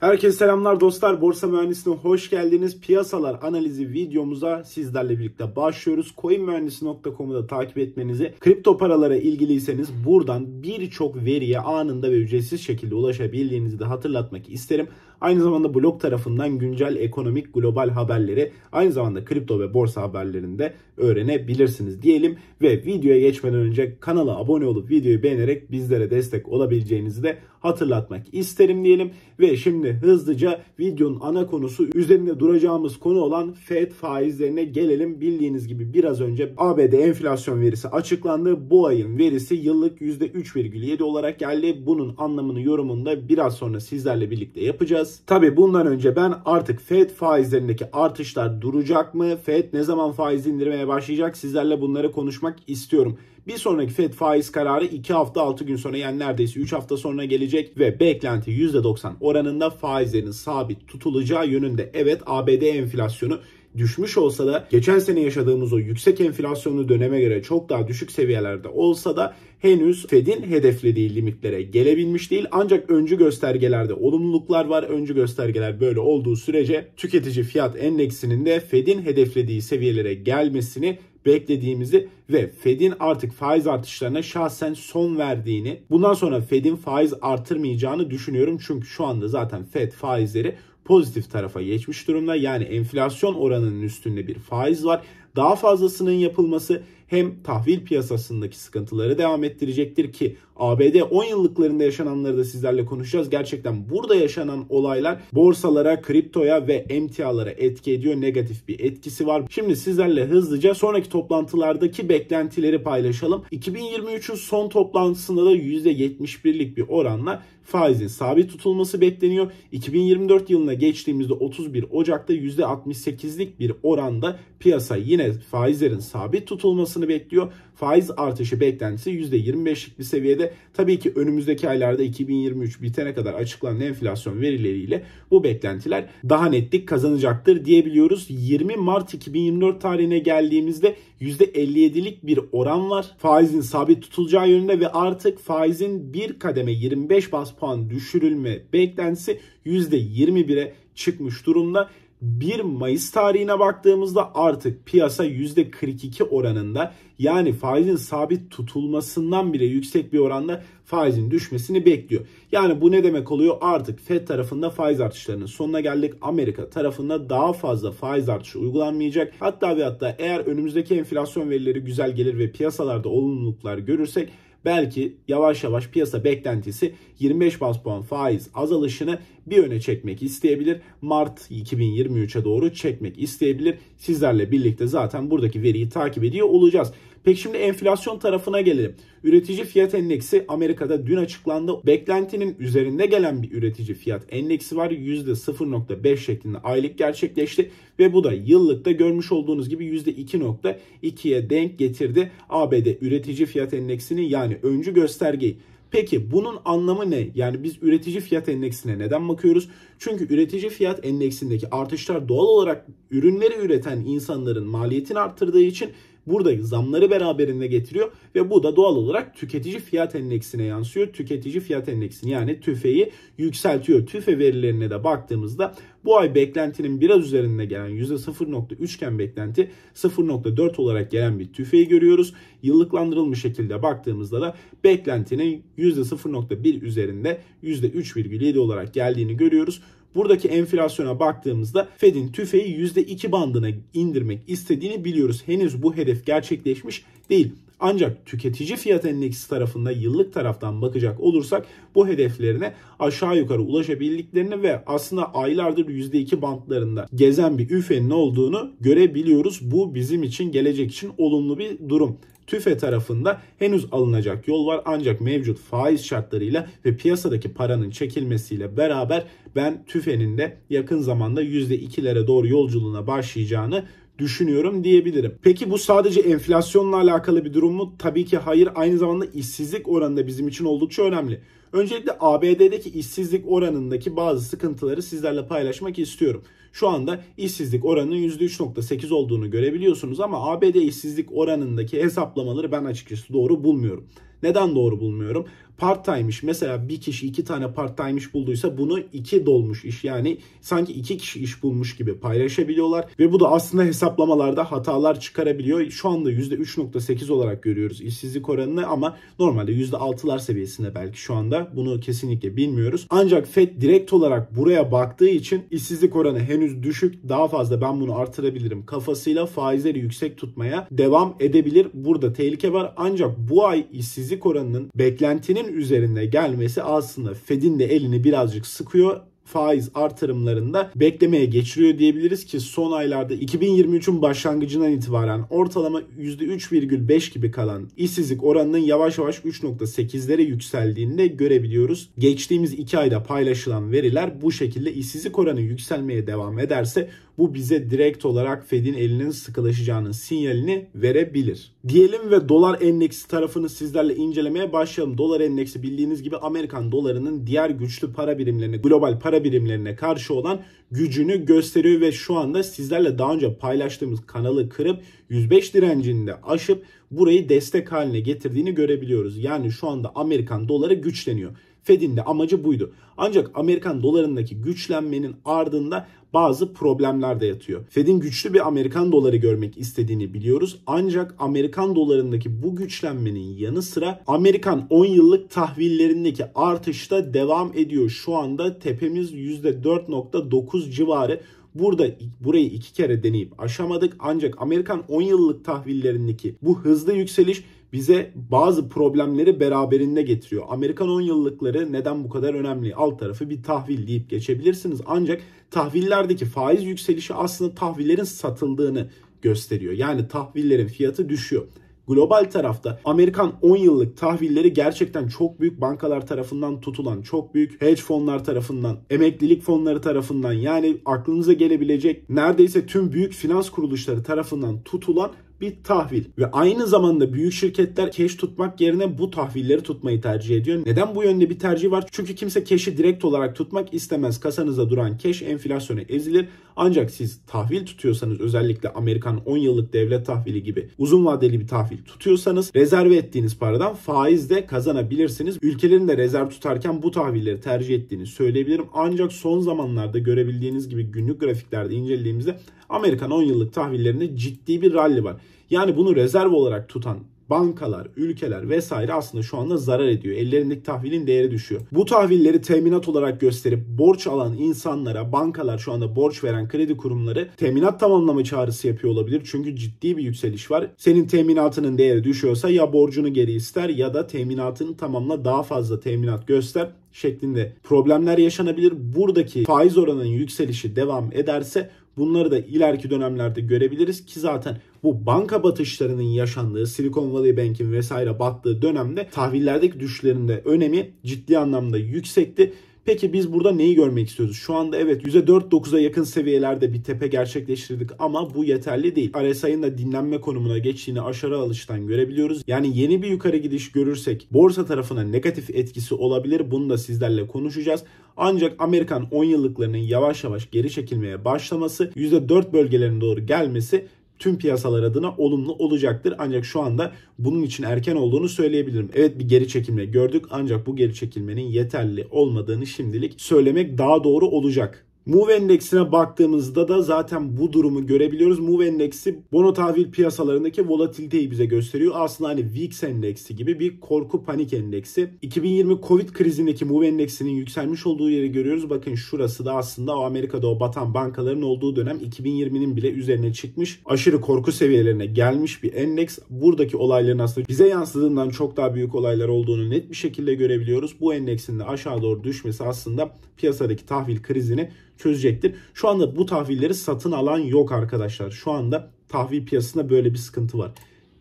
Herkese selamlar dostlar. Borsa Mühendisliğine hoş geldiniz. Piyasalar analizi videomuza sizlerle birlikte başlıyoruz. coinmühendisi.com'u da takip etmenizi, kripto paralara ilgiliyseniz buradan birçok veriye anında ve ücretsiz şekilde ulaşabildiğinizi de hatırlatmak isterim. Aynı zamanda blog tarafından güncel ekonomik global haberleri aynı zamanda kripto ve borsa haberlerinde öğrenebilirsiniz diyelim. Ve videoya geçmeden önce kanala abone olup videoyu beğenerek bizlere destek olabileceğinizi de hatırlatmak isterim diyelim. Ve şimdi hızlıca videonun ana konusu üzerinde duracağımız konu olan FED faizlerine gelelim. Bildiğiniz gibi biraz önce ABD enflasyon verisi açıklandı. Bu ayın verisi yıllık %3,7 olarak geldi. Bunun anlamını yorumunda biraz sonra sizlerle birlikte yapacağız bakacağız. Tabi bundan önce ben artık FED faizlerindeki artışlar duracak mı? FED ne zaman faiz indirmeye başlayacak? Sizlerle bunları konuşmak istiyorum. Bir sonraki FED faiz kararı 2 hafta 6 gün sonra yani neredeyse 3 hafta sonra gelecek ve beklenti %90 oranında faizlerin sabit tutulacağı yönünde. Evet ABD enflasyonu düşmüş olsa da geçen sene yaşadığımız o yüksek enflasyonlu döneme göre çok daha düşük seviyelerde olsa da henüz Fed'in hedeflediği limitlere gelebilmiş değil. Ancak öncü göstergelerde olumluluklar var. Öncü göstergeler böyle olduğu sürece tüketici fiyat endeksinin de Fed'in hedeflediği seviyelere gelmesini beklediğimizi ve Fed'in artık faiz artışlarına şahsen son verdiğini, bundan sonra Fed'in faiz artırmayacağını düşünüyorum. Çünkü şu anda zaten Fed faizleri pozitif tarafa geçmiş durumda. Yani enflasyon oranının üstünde bir faiz var daha fazlasının yapılması hem tahvil piyasasındaki sıkıntıları devam ettirecektir ki ABD 10 yıllıklarında yaşananları da sizlerle konuşacağız. Gerçekten burada yaşanan olaylar borsalara, kriptoya ve emtialara etki ediyor. Negatif bir etkisi var. Şimdi sizlerle hızlıca sonraki toplantılardaki beklentileri paylaşalım. 2023'ün son toplantısında da %71'lik bir oranla faizin sabit tutulması bekleniyor. 2024 yılına geçtiğimizde 31 Ocak'ta %68'lik bir oranda piyasa yine faizlerin sabit tutulmasını bekliyor. Faiz artışı beklentisi %25'lik bir seviyede. Tabii ki önümüzdeki aylarda 2023 bitene kadar açıklanan enflasyon verileriyle bu beklentiler daha netlik kazanacaktır diyebiliyoruz. 20 Mart 2024 tarihine geldiğimizde %57'lik bir oran var. Faizin sabit tutulacağı yönünde ve artık faizin bir kademe 25 bas puan düşürülme beklentisi %21'e çıkmış durumda. 1 Mayıs tarihine baktığımızda artık piyasa %42 oranında yani faizin sabit tutulmasından bile yüksek bir oranda faizin düşmesini bekliyor. Yani bu ne demek oluyor? Artık Fed tarafında faiz artışlarının sonuna geldik. Amerika tarafında daha fazla faiz artışı uygulanmayacak. Hatta ve hatta eğer önümüzdeki enflasyon verileri güzel gelir ve piyasalarda olumluluklar görürsek belki yavaş yavaş piyasa beklentisi 25 bas puan faiz azalışını bir öne çekmek isteyebilir. Mart 2023'e doğru çekmek isteyebilir. Sizlerle birlikte zaten buradaki veriyi takip ediyor olacağız. Peki şimdi enflasyon tarafına gelelim. Üretici fiyat endeksi Amerika'da dün açıklandı. Beklentinin üzerinde gelen bir üretici fiyat endeksi var. %0.5 şeklinde aylık gerçekleşti ve bu da yıllıkta görmüş olduğunuz gibi %2.2'ye denk getirdi. ABD üretici fiyat endeksini yani öncü göstergeyi. Peki bunun anlamı ne? Yani biz üretici fiyat endeksine neden bakıyoruz? Çünkü üretici fiyat endeksindeki artışlar doğal olarak ürünleri üreten insanların maliyetini arttırdığı için buradaki zamları beraberinde getiriyor ve bu da doğal olarak tüketici fiyat endeksine yansıyor. Tüketici fiyat endeksini yani tüfeyi yükseltiyor. Tüfe verilerine de baktığımızda bu ay beklentinin biraz üzerinde gelen %0.3 iken beklenti 0.4 olarak gelen bir tüfeği görüyoruz. Yıllıklandırılmış şekilde baktığımızda da beklentinin %0.1 üzerinde %3,7 olarak geldiğini görüyoruz. Buradaki enflasyona baktığımızda Fed'in tüfeği %2 bandına indirmek istediğini biliyoruz. Henüz bu hedef gerçekleşmiş değil. Ancak tüketici fiyat endeksi tarafında yıllık taraftan bakacak olursak bu hedeflerine aşağı yukarı ulaşabildiklerini ve aslında aylardır %2 bantlarında gezen bir üfenin olduğunu görebiliyoruz. Bu bizim için gelecek için olumlu bir durum. TÜFE tarafında henüz alınacak yol var ancak mevcut faiz şartlarıyla ve piyasadaki paranın çekilmesiyle beraber ben TÜFE'nin de yakın zamanda %2'lere doğru yolculuğuna başlayacağını düşünüyorum diyebilirim. Peki bu sadece enflasyonla alakalı bir durum mu? Tabii ki hayır. Aynı zamanda işsizlik oranı da bizim için oldukça önemli. Öncelikle ABD'deki işsizlik oranındaki bazı sıkıntıları sizlerle paylaşmak istiyorum. Şu anda işsizlik oranının %3.8 olduğunu görebiliyorsunuz ama ABD işsizlik oranındaki hesaplamaları ben açıkçası doğru bulmuyorum. Neden doğru bulmuyorum? part time mesela bir kişi iki tane part time bulduysa bunu iki dolmuş iş yani sanki iki kişi iş bulmuş gibi paylaşabiliyorlar ve bu da aslında hesaplamalarda hatalar çıkarabiliyor. Şu anda %3.8 olarak görüyoruz işsizlik oranını ama normalde %6'lar seviyesinde belki şu anda bunu kesinlikle bilmiyoruz. Ancak FED direkt olarak buraya baktığı için işsizlik oranı henüz düşük daha fazla ben bunu artırabilirim kafasıyla faizleri yüksek tutmaya devam edebilir. Burada tehlike var ancak bu ay işsizlik oranının beklentinin %5'in üzerine gelmesi aslında Fed'in de elini birazcık sıkıyor faiz artırımlarında beklemeye geçiriyor diyebiliriz ki son aylarda 2023'ün başlangıcından itibaren ortalama %3,5 gibi kalan işsizlik oranının yavaş yavaş 3.8'lere yükseldiğini de görebiliyoruz. Geçtiğimiz 2 ayda paylaşılan veriler bu şekilde işsizlik oranı yükselmeye devam ederse bu bize direkt olarak Fed'in elinin sıkılaşacağının sinyalini verebilir. Diyelim ve dolar endeksi tarafını sizlerle incelemeye başlayalım. Dolar endeksi bildiğiniz gibi Amerikan dolarının diğer güçlü para birimlerine, global para birimlerine karşı olan gücünü gösteriyor ve şu anda sizlerle daha önce paylaştığımız kanalı kırıp 105 direncini de aşıp burayı destek haline getirdiğini görebiliyoruz. Yani şu anda Amerikan doları güçleniyor. Fed'in de amacı buydu. Ancak Amerikan dolarındaki güçlenmenin ardında bazı problemler de yatıyor. Fed'in güçlü bir Amerikan doları görmek istediğini biliyoruz. Ancak Amerikan dolarındaki bu güçlenmenin yanı sıra Amerikan 10 yıllık tahvillerindeki artış da devam ediyor. Şu anda tepemiz %4.9 civarı. Burada burayı iki kere deneyip aşamadık ancak Amerikan 10 yıllık tahvillerindeki bu hızlı yükseliş bize bazı problemleri beraberinde getiriyor. Amerikan 10 yıllıkları neden bu kadar önemli? Alt tarafı bir tahvil deyip geçebilirsiniz. Ancak tahvillerdeki faiz yükselişi aslında tahvillerin satıldığını gösteriyor. Yani tahvillerin fiyatı düşüyor. Global tarafta Amerikan 10 yıllık tahvilleri gerçekten çok büyük bankalar tarafından tutulan, çok büyük hedge fonlar tarafından, emeklilik fonları tarafından yani aklınıza gelebilecek neredeyse tüm büyük finans kuruluşları tarafından tutulan bir tahvil. Ve aynı zamanda büyük şirketler cash tutmak yerine bu tahvilleri tutmayı tercih ediyor. Neden bu yönde bir tercih var? Çünkü kimse cash'i direkt olarak tutmak istemez. Kasanızda duran cash enflasyona ezilir. Ancak siz tahvil tutuyorsanız özellikle Amerikan 10 yıllık devlet tahvili gibi uzun vadeli bir tahvil tutuyorsanız rezerve ettiğiniz paradan faiz de kazanabilirsiniz. Ülkelerin de rezerv tutarken bu tahvilleri tercih ettiğini söyleyebilirim. Ancak son zamanlarda görebildiğiniz gibi günlük grafiklerde incelediğimizde Amerikan 10 yıllık tahvillerinde ciddi bir rally var. Yani bunu rezerv olarak tutan bankalar, ülkeler vesaire aslında şu anda zarar ediyor. Ellerindeki tahvilin değeri düşüyor. Bu tahvilleri teminat olarak gösterip borç alan insanlara, bankalar şu anda borç veren kredi kurumları teminat tamamlama çağrısı yapıyor olabilir. Çünkü ciddi bir yükseliş var. Senin teminatının değeri düşüyorsa ya borcunu geri ister ya da teminatını tamamla daha fazla teminat göster şeklinde problemler yaşanabilir. Buradaki faiz oranının yükselişi devam ederse bunları da ileriki dönemlerde görebiliriz ki zaten bu banka batışlarının yaşandığı, Silicon Valley Bank'in vesaire battığı dönemde tahvillerdeki düşlerinde önemi ciddi anlamda yüksekti Peki biz burada neyi görmek istiyoruz? Şu anda evet %4-9'a yakın seviyelerde bir tepe gerçekleştirdik ama bu yeterli değil. RSI'nin de dinlenme konumuna geçtiğini aşağı alıştan görebiliyoruz. Yani yeni bir yukarı gidiş görürsek borsa tarafına negatif etkisi olabilir. Bunu da sizlerle konuşacağız. Ancak Amerikan 10 yıllıklarının yavaş yavaş geri çekilmeye başlaması %4 bölgelerine doğru gelmesi tüm piyasalar adına olumlu olacaktır. Ancak şu anda bunun için erken olduğunu söyleyebilirim. Evet bir geri çekilme gördük ancak bu geri çekilmenin yeterli olmadığını şimdilik söylemek daha doğru olacak. Move endeksine baktığımızda da zaten bu durumu görebiliyoruz. Move endeksi bono tahvil piyasalarındaki volatiliteyi bize gösteriyor. Aslında hani VIX endeksi gibi bir korku panik endeksi. 2020 Covid krizindeki Move endeksinin yükselmiş olduğu yeri görüyoruz. Bakın şurası da aslında o Amerika'da o batan bankaların olduğu dönem 2020'nin bile üzerine çıkmış. Aşırı korku seviyelerine gelmiş bir endeks. Buradaki olayların aslında bize yansıdığından çok daha büyük olaylar olduğunu net bir şekilde görebiliyoruz. Bu endeksin de aşağı doğru düşmesi aslında piyasadaki tahvil krizini çözecektir. Şu anda bu tahvilleri satın alan yok arkadaşlar. Şu anda tahvil piyasasında böyle bir sıkıntı var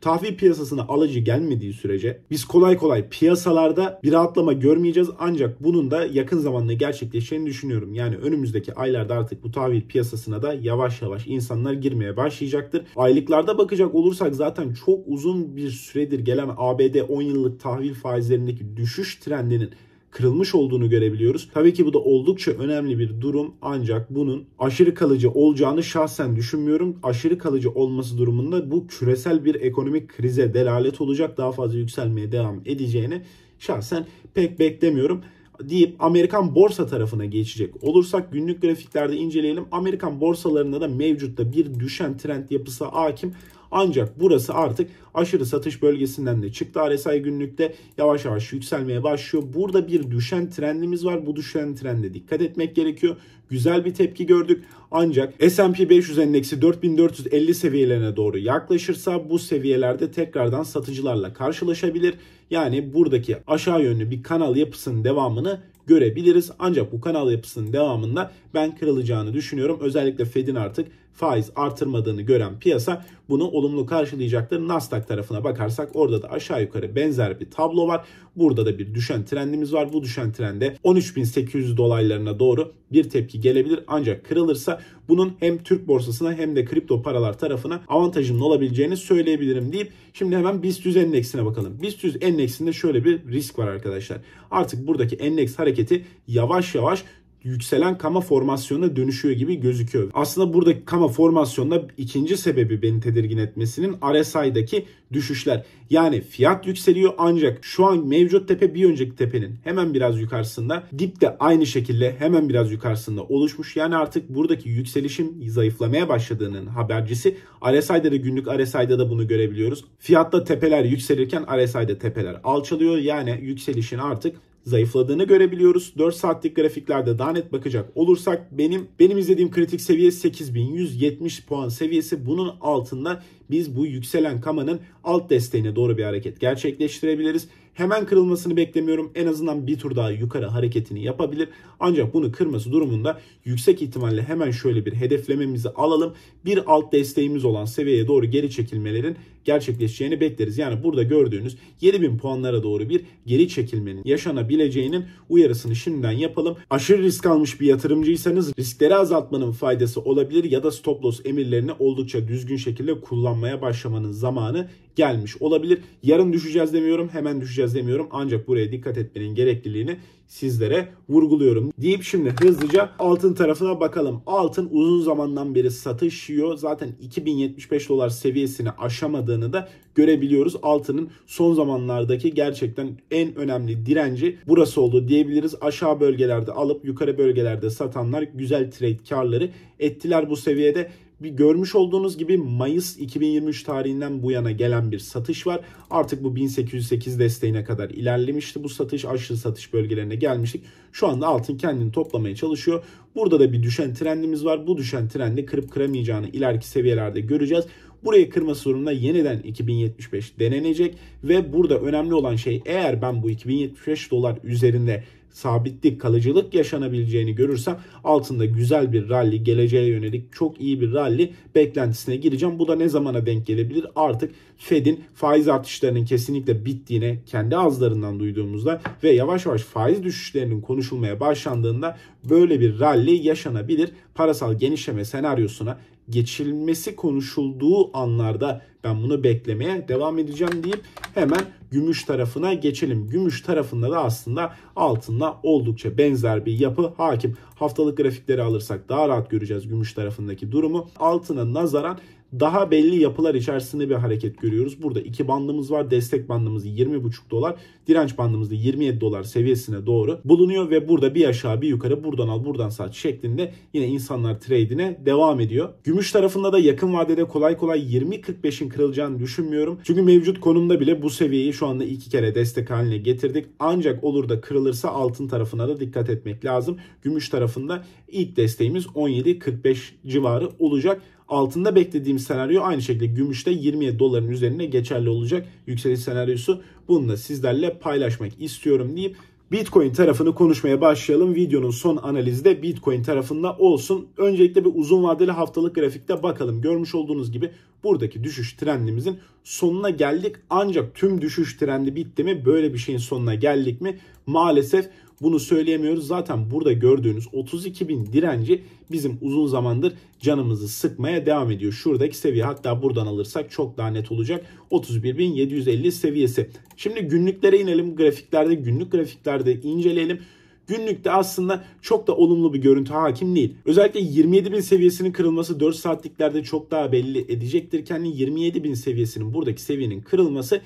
tahvil piyasasına alıcı gelmediği sürece biz kolay kolay piyasalarda bir rahatlama görmeyeceğiz ancak bunun da yakın zamanda gerçekleşeceğini düşünüyorum. Yani önümüzdeki aylarda artık bu tahvil piyasasına da yavaş yavaş insanlar girmeye başlayacaktır. Aylıklarda bakacak olursak zaten çok uzun bir süredir gelen ABD 10 yıllık tahvil faizlerindeki düşüş trendinin kırılmış olduğunu görebiliyoruz. Tabii ki bu da oldukça önemli bir durum ancak bunun aşırı kalıcı olacağını şahsen düşünmüyorum. Aşırı kalıcı olması durumunda bu küresel bir ekonomik krize delalet olacak. Daha fazla yükselmeye devam edeceğini şahsen pek beklemiyorum deyip Amerikan borsa tarafına geçecek olursak günlük grafiklerde inceleyelim. Amerikan borsalarında da mevcutta bir düşen trend yapısı hakim. Ancak burası artık aşırı satış bölgesinden de çıktı. RSI günlükte yavaş yavaş yükselmeye başlıyor. Burada bir düşen trendimiz var. Bu düşen trende dikkat etmek gerekiyor. Güzel bir tepki gördük. Ancak S&P 500 endeksi 4450 seviyelerine doğru yaklaşırsa bu seviyelerde tekrardan satıcılarla karşılaşabilir. Yani buradaki aşağı yönlü bir kanal yapısının devamını görebiliriz. Ancak bu kanal yapısının devamında ben kırılacağını düşünüyorum. Özellikle Fed'in artık faiz artırmadığını gören piyasa bunu olumlu karşılayacaktır. Nasdaq tarafına bakarsak orada da aşağı yukarı benzer bir tablo var. Burada da bir düşen trendimiz var. Bu düşen trende 13.800 dolaylarına doğru bir tepki gelebilir. Ancak kırılırsa bunun hem Türk borsasına hem de kripto paralar tarafına avantajının olabileceğini söyleyebilirim deyip şimdi hemen BIST endeksine bakalım. BIST endeksinde şöyle bir risk var arkadaşlar. Artık buradaki endeks hareketi yavaş yavaş yükselen kama formasyonuna dönüşüyor gibi gözüküyor. Aslında buradaki kama formasyonuna ikinci sebebi beni tedirgin etmesinin RSI'daki düşüşler. Yani fiyat yükseliyor ancak şu an mevcut tepe bir önceki tepenin hemen biraz yukarısında dip de aynı şekilde hemen biraz yukarısında oluşmuş. Yani artık buradaki yükselişin zayıflamaya başladığının habercisi. RSI'de de günlük RSI'de da bunu görebiliyoruz. Fiyatta tepeler yükselirken RSI'de tepeler alçalıyor. Yani yükselişin artık zayıfladığını görebiliyoruz. 4 saatlik grafiklerde daha net bakacak olursak benim benim izlediğim kritik seviye 8170 puan seviyesi. Bunun altında biz bu yükselen kamanın alt desteğine doğru bir hareket gerçekleştirebiliriz. Hemen kırılmasını beklemiyorum. En azından bir tur daha yukarı hareketini yapabilir. Ancak bunu kırması durumunda yüksek ihtimalle hemen şöyle bir hedeflememizi alalım. Bir alt desteğimiz olan seviyeye doğru geri çekilmelerin gerçekleşeceğini bekleriz. Yani burada gördüğünüz 7000 puanlara doğru bir geri çekilmenin yaşanabileceğinin uyarısını şimdiden yapalım. Aşırı risk almış bir yatırımcıysanız riskleri azaltmanın faydası olabilir ya da stop loss emirlerini oldukça düzgün şekilde kullanmaya başlamanın zamanı gelmiş olabilir. Yarın düşeceğiz demiyorum, hemen düşeceğiz demiyorum. Ancak buraya dikkat etmenin gerekliliğini sizlere vurguluyorum. Deyip şimdi hızlıca altın tarafına bakalım. Altın uzun zamandan beri satış yiyor. Zaten 2075 dolar seviyesini aşamadığını da görebiliyoruz. Altının son zamanlardaki gerçekten en önemli direnci burası oldu diyebiliriz. Aşağı bölgelerde alıp yukarı bölgelerde satanlar güzel trade karları ettiler bu seviyede bir görmüş olduğunuz gibi Mayıs 2023 tarihinden bu yana gelen bir satış var. Artık bu 1808 desteğine kadar ilerlemişti. Bu satış aşırı satış bölgelerine gelmiştik. Şu anda altın kendini toplamaya çalışıyor. Burada da bir düşen trendimiz var. Bu düşen trendi kırıp kıramayacağını ileriki seviyelerde göreceğiz. Buraya kırma sorununda yeniden 2075 denenecek ve burada önemli olan şey eğer ben bu 2075 dolar üzerinde sabitlik, kalıcılık yaşanabileceğini görürsem altında güzel bir rally, geleceğe yönelik çok iyi bir rally beklentisine gireceğim. Bu da ne zamana denk gelebilir? Artık Fed'in faiz artışlarının kesinlikle bittiğine kendi ağızlarından duyduğumuzda ve yavaş yavaş faiz düşüşlerinin konuşulmaya başlandığında böyle bir rally yaşanabilir. Parasal genişleme senaryosuna geçilmesi konuşulduğu anlarda ben bunu beklemeye devam edeceğim deyip hemen gümüş tarafına geçelim. Gümüş tarafında da aslında altında oldukça benzer bir yapı hakim. Haftalık grafikleri alırsak daha rahat göreceğiz gümüş tarafındaki durumu. Altına nazaran daha belli yapılar içerisinde bir hareket görüyoruz. Burada iki bandımız var. Destek bandımız 20,5 dolar. Direnç bandımız da 27 dolar seviyesine doğru bulunuyor ve burada bir aşağı bir yukarı buradan al buradan sat şeklinde yine insanlar trade'ine devam ediyor. Gümüş tarafında da yakın vadede kolay kolay 20.45'in kırılacağını düşünmüyorum. Çünkü mevcut konumda bile bu seviyeyi şu anda iki kere destek haline getirdik. Ancak olur da kırılırsa altın tarafına da dikkat etmek lazım. Gümüş tarafında ilk desteğimiz 17.45 civarı olacak. Altında beklediğim senaryo aynı şekilde gümüşte 27 doların üzerine geçerli olacak yükseliş senaryosu. Bunu da sizlerle paylaşmak istiyorum deyip Bitcoin tarafını konuşmaya başlayalım. Videonun son analizi de Bitcoin tarafında olsun. Öncelikle bir uzun vadeli haftalık grafikte bakalım. Görmüş olduğunuz gibi buradaki düşüş trendimizin sonuna geldik. Ancak tüm düşüş trendi bitti mi? Böyle bir şeyin sonuna geldik mi? Maalesef bunu söyleyemiyoruz. Zaten burada gördüğünüz 32 bin direnci bizim uzun zamandır canımızı sıkmaya devam ediyor. Şuradaki seviye hatta buradan alırsak çok daha net olacak. 31.750 seviyesi. Şimdi günlüklere inelim. Grafiklerde günlük grafiklerde inceleyelim günlükte aslında çok da olumlu bir görüntü hakim değil. Özellikle 27 bin seviyesinin kırılması 4 saatliklerde çok daha belli edecektir. Kendi 27 bin seviyesinin buradaki seviyenin kırılması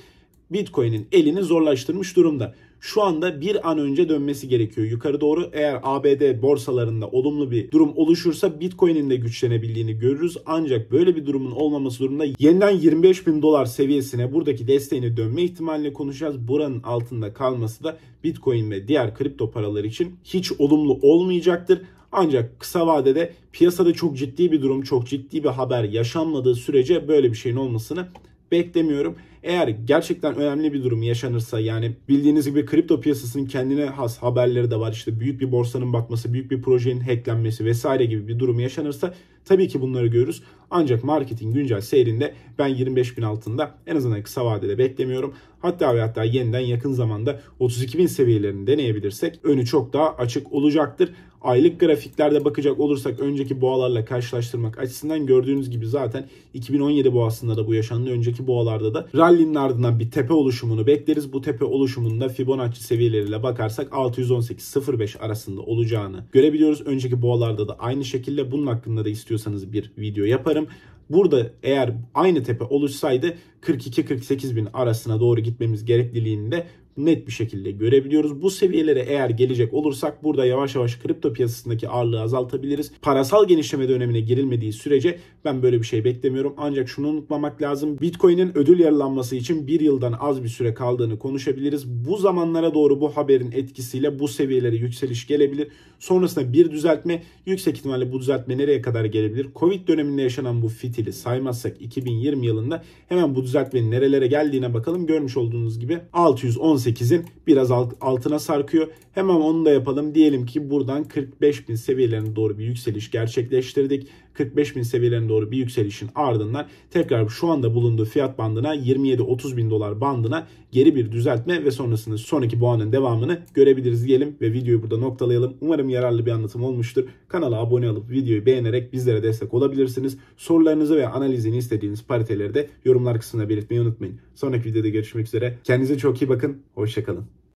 Bitcoin'in elini zorlaştırmış durumda şu anda bir an önce dönmesi gerekiyor. Yukarı doğru eğer ABD borsalarında olumlu bir durum oluşursa Bitcoin'in de güçlenebildiğini görürüz. Ancak böyle bir durumun olmaması durumunda yeniden 25 bin dolar seviyesine buradaki desteğini dönme ihtimalini konuşacağız. Buranın altında kalması da Bitcoin ve diğer kripto paralar için hiç olumlu olmayacaktır. Ancak kısa vadede piyasada çok ciddi bir durum, çok ciddi bir haber yaşanmadığı sürece böyle bir şeyin olmasını beklemiyorum. Eğer gerçekten önemli bir durum yaşanırsa yani bildiğiniz gibi kripto piyasasının kendine has haberleri de var. İşte büyük bir borsanın batması, büyük bir projenin hacklenmesi vesaire gibi bir durum yaşanırsa Tabii ki bunları görürüz. Ancak marketin güncel seyrinde ben 25 bin altında en azından kısa vadede beklemiyorum. Hatta ve hatta yeniden yakın zamanda 32 bin seviyelerini deneyebilirsek önü çok daha açık olacaktır. Aylık grafiklerde bakacak olursak önceki boğalarla karşılaştırmak açısından gördüğünüz gibi zaten 2017 boğasında da bu yaşandı. Önceki boğalarda da rally'nin ardından bir tepe oluşumunu bekleriz. Bu tepe oluşumunda Fibonacci seviyeleriyle bakarsak 618-05 arasında olacağını görebiliyoruz. Önceki boğalarda da aynı şekilde bunun hakkında da istiyorsanız istiyorsanız bir video yaparım. Burada eğer aynı tepe oluşsaydı 42-48 bin arasına doğru gitmemiz gerekliliğini de net bir şekilde görebiliyoruz. Bu seviyelere eğer gelecek olursak burada yavaş yavaş kripto piyasasındaki ağırlığı azaltabiliriz. Parasal genişleme dönemine girilmediği sürece ben böyle bir şey beklemiyorum. Ancak şunu unutmamak lazım. Bitcoin'in ödül yarılanması için bir yıldan az bir süre kaldığını konuşabiliriz. Bu zamanlara doğru bu haberin etkisiyle bu seviyelere yükseliş gelebilir. Sonrasında bir düzeltme yüksek ihtimalle bu düzeltme nereye kadar gelebilir? Covid döneminde yaşanan bu fitili saymazsak 2020 yılında hemen bu düzeltmenin nerelere geldiğine bakalım. Görmüş olduğunuz gibi 618 48'in biraz alt, altına sarkıyor. Hemen onu da yapalım. Diyelim ki buradan 45 bin seviyelerine doğru bir yükseliş gerçekleştirdik 45 bin seviyelerine doğru bir yükselişin ardından tekrar şu anda bulunduğu fiyat bandına 27-30 bin dolar bandına geri bir düzeltme ve sonrasında sonraki boğanın devamını görebiliriz diyelim ve videoyu burada noktalayalım. Umarım yararlı bir anlatım olmuştur. Kanala abone olup videoyu beğenerek bizlere destek olabilirsiniz. Sorularınızı ve analizini istediğiniz pariteleri de yorumlar kısmına belirtmeyi unutmayın. Sonraki videoda görüşmek üzere. Kendinize çok iyi bakın. Hoşçakalın.